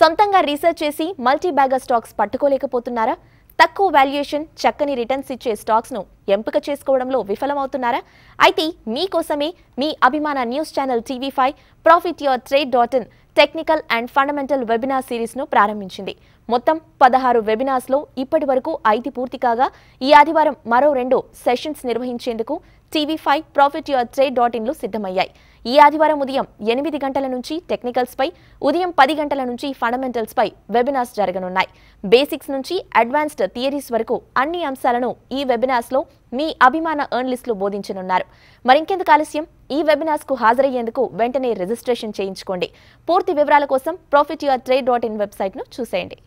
సొంతంగా రీసెర్చ్ చేసి multi bagger stocks పట్టుకోలేకపోతున్నారా తక్కువ వాల్యుయేషన్ చక్కని రిటర్న్స్ ఇచ్చే స్టాక్స్ను ఎంపిక చేసుకోవడంలో విఫలమవుతున్నారా అయితే మీకోసమే మీ అభిమాన news channel TV five profit your trade dot in technical and fundamental webinar సిరీస్ను ప్రారంభించింది మొత్తం పదహారు వెబినార్స్లో ఇప్పటి వరకు ఐదు పూర్తి కాగా ఈ ఆదివారం మరో రెండు సెషన్స్ నిర్వహించేందుకు TV five profit your trade dot ఇన్లు సిద్ధమయ్యాయి ఈ ఆదివారం ఉదయం ఎనిమిది గంటల నుంచి టెక్నికల్స్పై ఉదయం పది గంటల నుంచి ఫండమెంటల్స్పై వెబినార్స్ జరగనున్నాయి బేసిక్స్ నుంచి అడ్వాన్స్డ్ థియరీస్ వరకు అన్ని అంశాలను ఈ వెబినార్స్లో మీ అభిమాన ఎర్న్లిస్ట్లు బోధించనున్నారు మరింకెందుకు ఆలస్యం ఈ కు హాజరయ్యేందుకు వెంటనే రిజిస్ట్రేషన్ చేయించుకోండి పూర్తి వివరాల కోసం profit your trade dot in వెబ్సైట్ను చూసేయండి